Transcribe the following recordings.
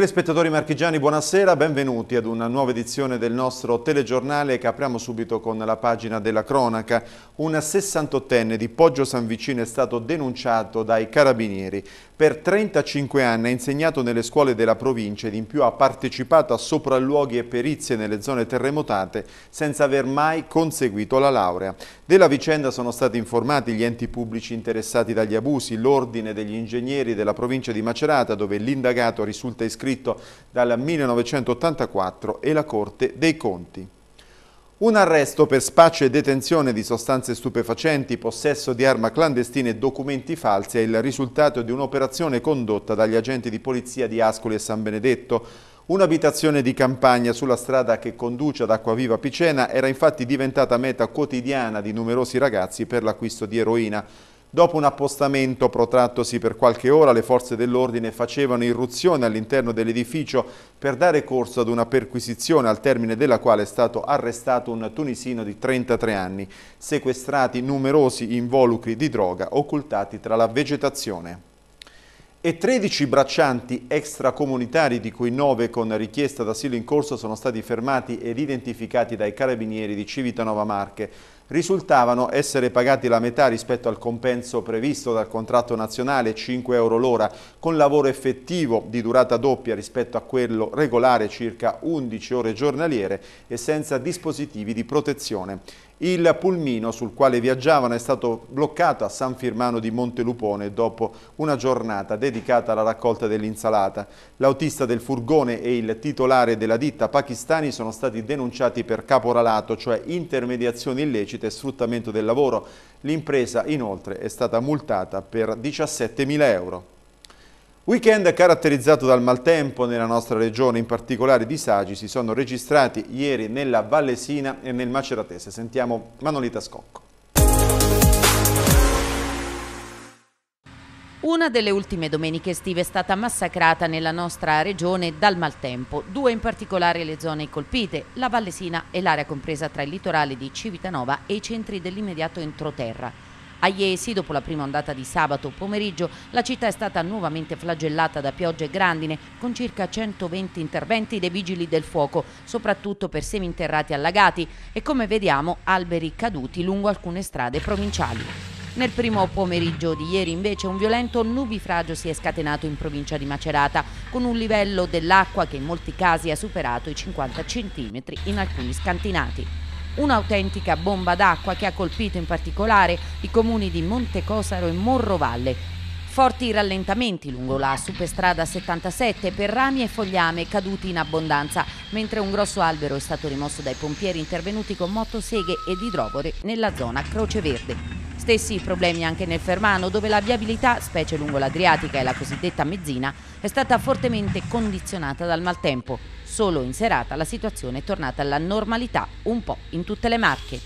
Telespettatori marchigiani, buonasera, benvenuti ad una nuova edizione del nostro telegiornale che apriamo subito con la pagina della cronaca. Un 68enne di Poggio San Vicino è stato denunciato dai carabinieri per 35 anni ha insegnato nelle scuole della provincia ed in più ha partecipato a sopralluoghi e perizie nelle zone terremotate senza aver mai conseguito la laurea. Della vicenda sono stati informati gli enti pubblici interessati dagli abusi, l'Ordine degli Ingegneri della provincia di Macerata dove l'indagato risulta iscritto dal 1984 e la Corte dei Conti. Un arresto per spaccio e detenzione di sostanze stupefacenti, possesso di arma clandestine e documenti falsi è il risultato di un'operazione condotta dagli agenti di polizia di Ascoli e San Benedetto. Un'abitazione di campagna sulla strada che conduce ad Acquaviva Picena era infatti diventata meta quotidiana di numerosi ragazzi per l'acquisto di eroina. Dopo un appostamento protrattosi per qualche ora, le forze dell'ordine facevano irruzione all'interno dell'edificio per dare corso ad una perquisizione al termine della quale è stato arrestato un tunisino di 33 anni, sequestrati numerosi involucri di droga occultati tra la vegetazione e 13 braccianti extracomunitari, di cui 9 con richiesta d'asilo in corso, sono stati fermati ed identificati dai carabinieri di Civitanova Marche. Risultavano essere pagati la metà rispetto al compenso previsto dal contratto nazionale, 5 euro l'ora, con lavoro effettivo di durata doppia rispetto a quello regolare, circa 11 ore giornaliere, e senza dispositivi di protezione. Il pulmino sul quale viaggiavano è stato bloccato a San Firmano di Montelupone dopo una giornata dedicata alla raccolta dell'insalata. L'autista del furgone e il titolare della ditta pakistani sono stati denunciati per caporalato, cioè intermediazione illecita e sfruttamento del lavoro. L'impresa inoltre è stata multata per 17.000 euro. Weekend caratterizzato dal maltempo nella nostra regione, in particolare disagi si sono registrati ieri nella Vallesina e nel Maceratese. Sentiamo Manolita Scocco. Una delle ultime domeniche estive è stata massacrata nella nostra regione dal maltempo, due in particolare le zone colpite, la Vallesina e l'area compresa tra il litorale di Civitanova e i centri dell'immediato entroterra. A Iesi, dopo la prima ondata di sabato pomeriggio, la città è stata nuovamente flagellata da piogge grandine, con circa 120 interventi dei vigili del fuoco, soprattutto per seminterrati allagati e, come vediamo, alberi caduti lungo alcune strade provinciali. Nel primo pomeriggio di ieri invece un violento nubifragio si è scatenato in provincia di Macerata con un livello dell'acqua che in molti casi ha superato i 50 cm in alcuni scantinati un'autentica bomba d'acqua che ha colpito in particolare i comuni di Montecosaro e Morrovalle. Forti rallentamenti lungo la superstrada 77 per rami e fogliame caduti in abbondanza, mentre un grosso albero è stato rimosso dai pompieri intervenuti con motoseghe ed idrovore nella zona Croce Verde. Stessi problemi anche nel Fermano, dove la viabilità, specie lungo l'Adriatica e la cosiddetta mezzina, è stata fortemente condizionata dal maltempo. Solo in serata la situazione è tornata alla normalità un po' in tutte le Marche.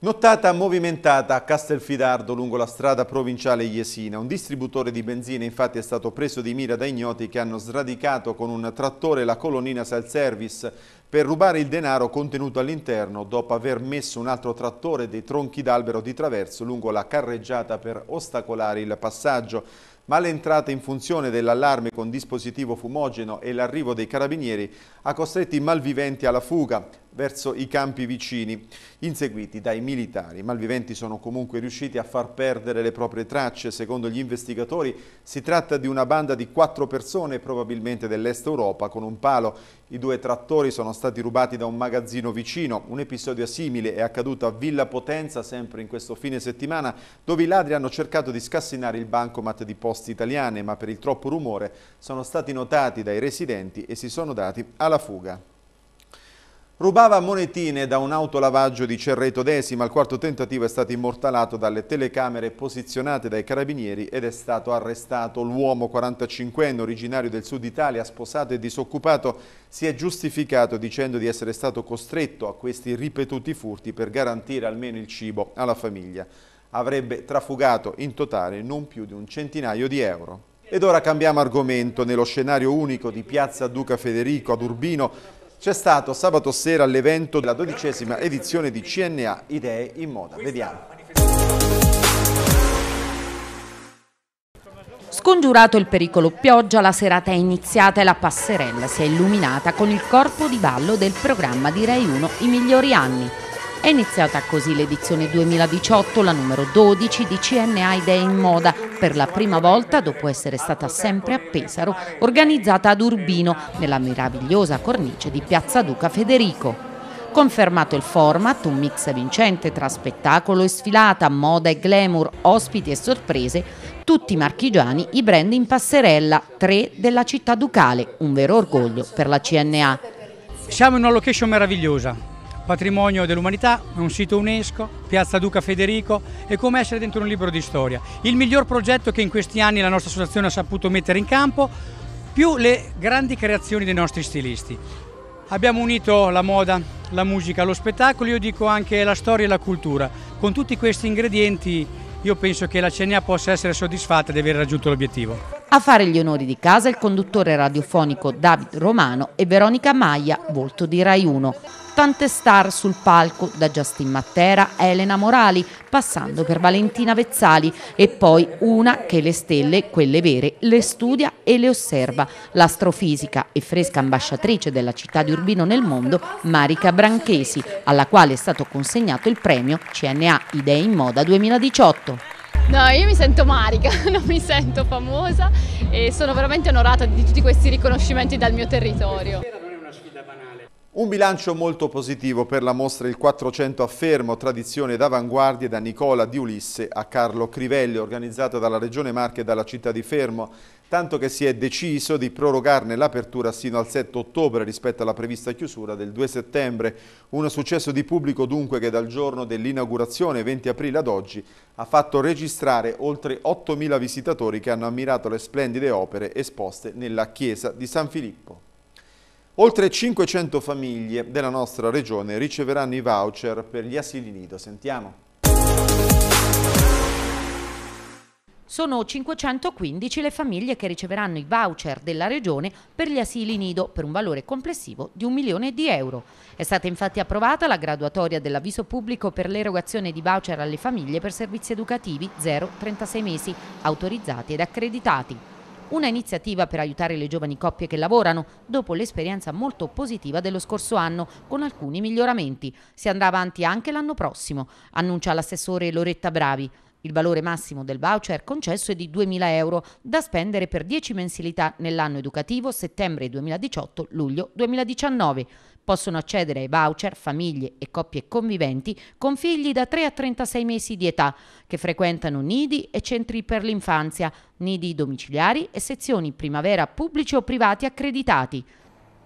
Nottata movimentata a Castelfidardo lungo la strada provinciale Iesina. Un distributore di benzina infatti è stato preso di mira da ignoti che hanno sradicato con un trattore la colonnina self-service per rubare il denaro contenuto all'interno dopo aver messo un altro trattore dei tronchi d'albero di traverso lungo la carreggiata per ostacolare il passaggio. Ma l'entrata in funzione dell'allarme con dispositivo fumogeno e l'arrivo dei carabinieri ha costretto i malviventi alla fuga verso i campi vicini, inseguiti dai militari. I malviventi sono comunque riusciti a far perdere le proprie tracce. Secondo gli investigatori si tratta di una banda di quattro persone, probabilmente dell'est Europa, con un palo. I due trattori sono stati rubati da un magazzino vicino. Un episodio simile è accaduto a Villa Potenza, sempre in questo fine settimana, dove i ladri hanno cercato di scassinare il bancomat di posti italiane, ma per il troppo rumore sono stati notati dai residenti e si sono dati alla fuga. Rubava monetine da un autolavaggio di Cerreto Desima, il quarto tentativo è stato immortalato dalle telecamere posizionate dai carabinieri ed è stato arrestato. L'uomo 45enne, originario del sud Italia, sposato e disoccupato, si è giustificato dicendo di essere stato costretto a questi ripetuti furti per garantire almeno il cibo alla famiglia. Avrebbe trafugato in totale non più di un centinaio di euro. Ed ora cambiamo argomento. Nello scenario unico di Piazza Duca Federico ad Urbino c'è stato sabato sera l'evento della dodicesima edizione di CNA Idee in Moda. Vediamo. Scongiurato il pericolo pioggia, la serata è iniziata e la passerella si è illuminata con il corpo di ballo del programma di Rai 1 I migliori anni. È iniziata così l'edizione 2018, la numero 12 di CNA Idee in Moda, per la prima volta dopo essere stata sempre a Pesaro, organizzata ad Urbino, nella meravigliosa cornice di Piazza Duca Federico. Confermato il format, un mix vincente tra spettacolo e sfilata, moda e glamour, ospiti e sorprese, tutti marchigiani i brand in passerella, tre della città ducale, un vero orgoglio per la CNA. Siamo in una location meravigliosa, patrimonio dell'umanità, è un sito UNESCO, Piazza Duca Federico, è come essere dentro un libro di storia. Il miglior progetto che in questi anni la nostra associazione ha saputo mettere in campo, più le grandi creazioni dei nostri stilisti. Abbiamo unito la moda, la musica, lo spettacolo, io dico anche la storia e la cultura. Con tutti questi ingredienti io penso che la CNA possa essere soddisfatta di aver raggiunto l'obiettivo. A fare gli onori di casa il conduttore radiofonico David Romano e Veronica Maia, volto di Rai 1. Tante star sul palco, da Justin Matera a Elena Morali, passando per Valentina Vezzali e poi una che le stelle, quelle vere, le studia e le osserva, l'astrofisica e fresca ambasciatrice della città di Urbino nel mondo, Marica Branchesi, alla quale è stato consegnato il premio CNA Idee in Moda 2018. No, io mi sento Marica, non mi sento famosa e sono veramente onorata di tutti questi riconoscimenti dal mio territorio. Questa non è una sfida banale. Un bilancio molto positivo per la mostra Il 400 a Fermo, tradizione d'avanguardia da Nicola di Ulisse a Carlo Crivelli, organizzata dalla Regione Marche e dalla città di Fermo, tanto che si è deciso di prorogarne l'apertura sino al 7 ottobre rispetto alla prevista chiusura del 2 settembre. Un successo di pubblico dunque che dal giorno dell'inaugurazione, 20 aprile ad oggi, ha fatto registrare oltre 8.000 visitatori che hanno ammirato le splendide opere esposte nella chiesa di San Filippo. Oltre 500 famiglie della nostra regione riceveranno i voucher per gli asili nido. Sentiamo. Sono 515 le famiglie che riceveranno i voucher della Regione per gli asili nido per un valore complessivo di un milione di euro. È stata infatti approvata la graduatoria dell'avviso pubblico per l'erogazione di voucher alle famiglie per servizi educativi 0-36 mesi, autorizzati ed accreditati. Una iniziativa per aiutare le giovani coppie che lavorano, dopo l'esperienza molto positiva dello scorso anno, con alcuni miglioramenti. Si andrà avanti anche l'anno prossimo, annuncia l'assessore Loretta Bravi. Il valore massimo del voucher concesso è di 2.000 euro, da spendere per 10 mensilità nell'anno educativo settembre 2018-luglio 2019. Possono accedere ai voucher famiglie e coppie conviventi con figli da 3 a 36 mesi di età che frequentano nidi e centri per l'infanzia, nidi domiciliari e sezioni primavera pubblici o privati accreditati.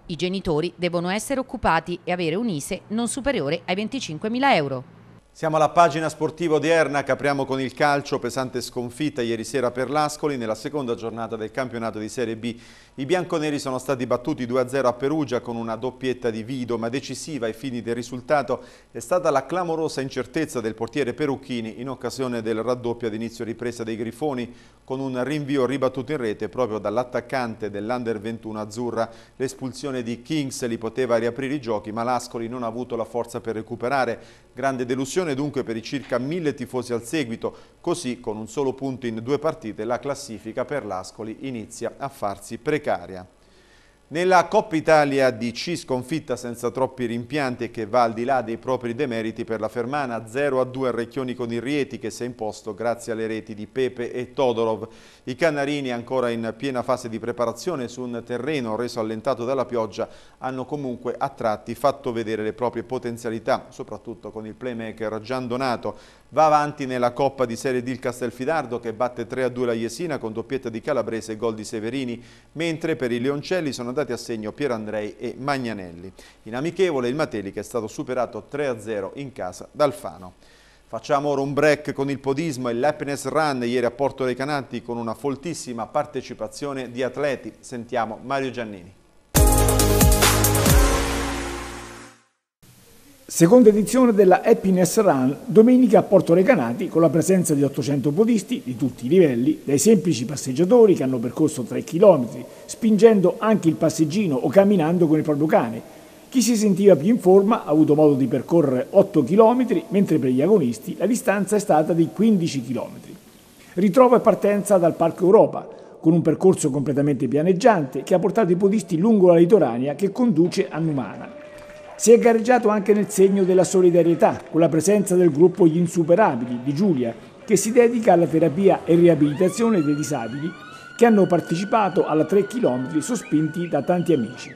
I genitori devono essere occupati e avere un ISE non superiore ai 25.000 euro. Siamo alla pagina sportiva odierna, capriamo con il calcio, pesante sconfitta ieri sera per l'Ascoli nella seconda giornata del campionato di Serie B. I bianconeri sono stati battuti 2-0 a Perugia con una doppietta di Vido, ma decisiva ai fini del risultato è stata la clamorosa incertezza del portiere Perucchini in occasione del raddoppio ad inizio ripresa dei Grifoni con un rinvio ribattuto in rete proprio dall'attaccante dell'Under 21 azzurra. L'espulsione di Kings li poteva riaprire i giochi, ma l'Ascoli non ha avuto la forza per recuperare. Grande delusione Promozione dunque per i circa mille tifosi al seguito, così con un solo punto in due partite la classifica per l'Ascoli inizia a farsi precaria. Nella Coppa Italia di C sconfitta senza troppi rimpianti e che va al di là dei propri demeriti per la Fermana, 0-2 a a Recchioni con il Rieti che si è imposto grazie alle reti di Pepe e Todorov. I Canarini ancora in piena fase di preparazione su un terreno reso allentato dalla pioggia hanno comunque a tratti fatto vedere le proprie potenzialità, soprattutto con il playmaker Gian Donato. Va avanti nella Coppa di Serie D il Castelfidardo che batte 3-2 a la Jesina con doppietta di Calabrese e gol di Severini, mentre per i Leoncelli sono andati entrati a segno Pierandrei e Magnanelli. In amichevole il Matelica è stato superato 3-0 in casa dal Fano. Facciamo ora un break con il podismo e l'happiness run ieri a Porto dei Canati con una foltissima partecipazione di atleti. Sentiamo Mario Giannini. Seconda edizione della Happiness Run, domenica a Porto Recanati, con la presenza di 800 podisti di tutti i livelli, dai semplici passeggiatori che hanno percorso 3 km, spingendo anche il passeggino o camminando con il proprio cane. Chi si sentiva più in forma ha avuto modo di percorrere 8 km, mentre per gli agonisti la distanza è stata di 15 km. Ritrovo e partenza dal Parco Europa, con un percorso completamente pianeggiante che ha portato i podisti lungo la litoranea che conduce a Numana. Si è gareggiato anche nel segno della solidarietà, con la presenza del gruppo Gli Insuperabili di Giulia, che si dedica alla terapia e riabilitazione dei disabili che hanno partecipato alla 3 km sospinti da tanti amici.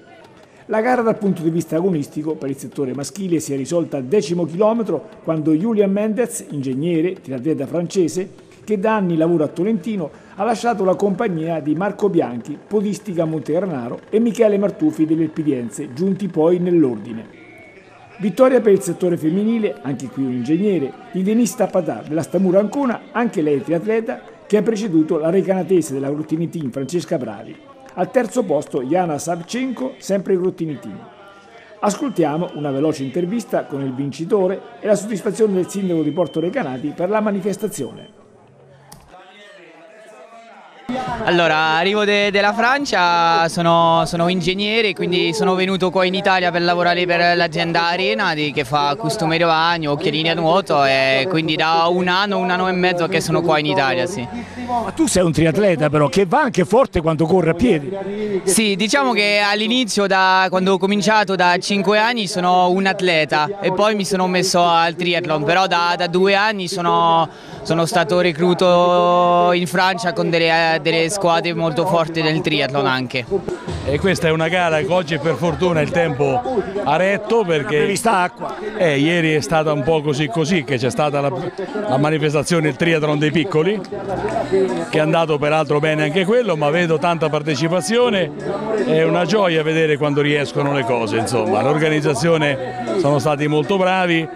La gara dal punto di vista agonistico per il settore maschile si è risolta al decimo chilometro quando Julian Mendez, ingegnere, tiratleta francese, che da anni lavora a Tolentino, ha lasciato la compagnia di Marco Bianchi, podistica Montegranaro, e Michele Martufi delle Elpidienze, giunti poi nell'ordine. Vittoria per il settore femminile, anche qui un ingegnere, il Denista Padar della Stamura Ancona, anche lei triatleta, che ha preceduto la recanatese della Routini Team Francesca Bravi. Al terzo posto Jana Savchenko, sempre in Routini Team. Ascoltiamo una veloce intervista con il vincitore e la soddisfazione del sindaco di Porto Recanati per la manifestazione. Allora, arrivo de della Francia, sono, sono, ingegnere, quindi sono venuto qua in Italia per lavorare per l'azienda Arena che fa costume di bagno, occhialini a nuoto e quindi da un anno, un anno e mezzo che sono qua in Italia, sì. Ma tu sei un triatleta però, che va anche forte quando corre a piedi. Sì, diciamo che all'inizio, quando ho cominciato da 5 anni, sono un atleta e poi mi sono messo al triathlon, però da, da due anni sono, sono stato recluto in Francia con delle eh, delle squadre molto forti del triathlon anche. E questa è una gara che oggi per fortuna il tempo ha retto perché eh, ieri è stata un po' così così che c'è stata la, la manifestazione il triathlon dei piccoli che è andato peraltro bene anche quello ma vedo tanta partecipazione, è una gioia vedere quando riescono le cose insomma, l'organizzazione sono stati molto bravi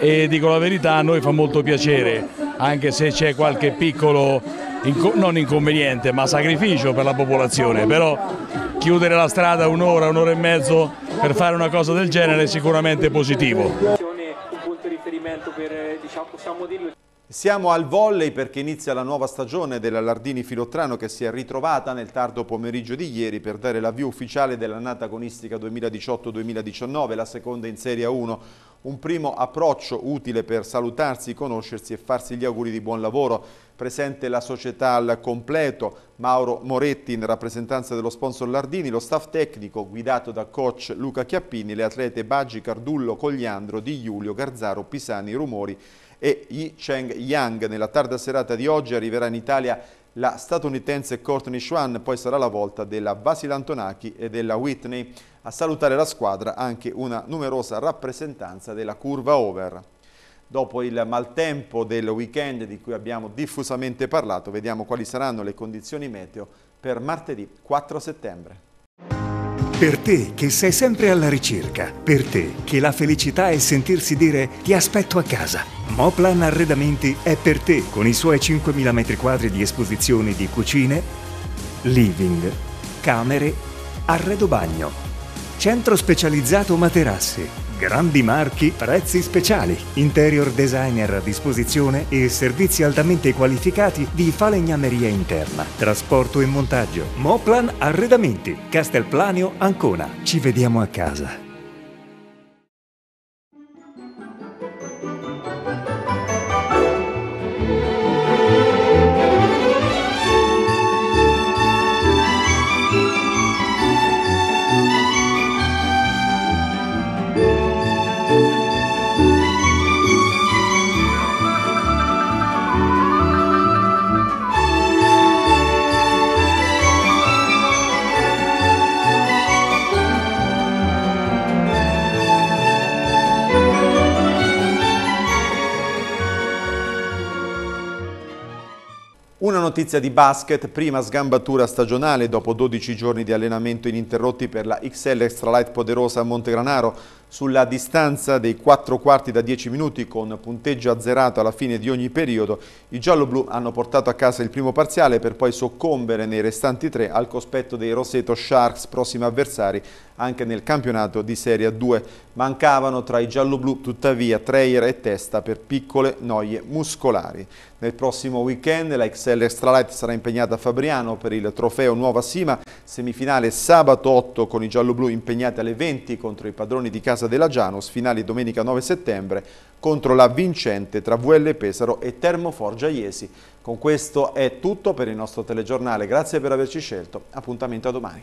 e dico la verità a noi fa molto piacere anche se c'è qualche piccolo, inco non inconveniente, ma sacrificio per la popolazione, però chiudere la strada un'ora, un'ora e mezzo per fare una cosa del genere è sicuramente positivo. Siamo al volley perché inizia la nuova stagione della Lardini Filottrano che si è ritrovata nel tardo pomeriggio di ieri per dare l'avvio ufficiale dell'annata agonistica 2018-2019, la seconda in Serie 1 un primo approccio utile per salutarsi, conoscersi e farsi gli auguri di buon lavoro. Presente la società al completo, Mauro Moretti in rappresentanza dello sponsor Lardini, lo staff tecnico guidato da coach Luca Chiappini, le atlete Baggi, Cardullo, Cogliandro, Di Giulio, Garzaro, Pisani, Rumori e Yi Cheng Yang. Nella tarda serata di oggi arriverà in Italia la statunitense Courtney Schwann, poi sarà la volta della Basil Antonaki e della Whitney. A salutare la squadra anche una numerosa rappresentanza della curva over. Dopo il maltempo del weekend di cui abbiamo diffusamente parlato, vediamo quali saranno le condizioni meteo per martedì 4 settembre. Per te che sei sempre alla ricerca, per te che la felicità è sentirsi dire ti aspetto a casa. Moplan Arredamenti è per te con i suoi 5.000 m2 di esposizione di cucine, living, camere, arredo bagno, centro specializzato materassi Grandi marchi, prezzi speciali, interior designer a disposizione e servizi altamente qualificati di falegnameria interna, trasporto e montaggio, Moplan Arredamenti, Castelplanio Ancona. Ci vediamo a casa. notizia di basket, prima sgambatura stagionale dopo 12 giorni di allenamento ininterrotti per la XL Extralight Poderosa a Montegranaro. Sulla distanza dei 4 quarti da 10 minuti con punteggio azzerato alla fine di ogni periodo, i gialloblu hanno portato a casa il primo parziale per poi soccombere nei restanti tre al cospetto dei Roseto Sharks, prossimi avversari anche nel campionato di Serie 2. Mancavano tra i gialloblu tuttavia Treyer e Testa per piccole noie muscolari. Nel prossimo weekend la XL Extralight sarà impegnata a Fabriano per il trofeo Nuova Sima, semifinale sabato 8 con i gialloblu impegnati alle 20 contro i padroni di casa della Gianos, finale domenica 9 settembre contro la vincente tra VL Pesaro e Termoforgia Iesi. Con questo è tutto per il nostro telegiornale, grazie per averci scelto, appuntamento a domani.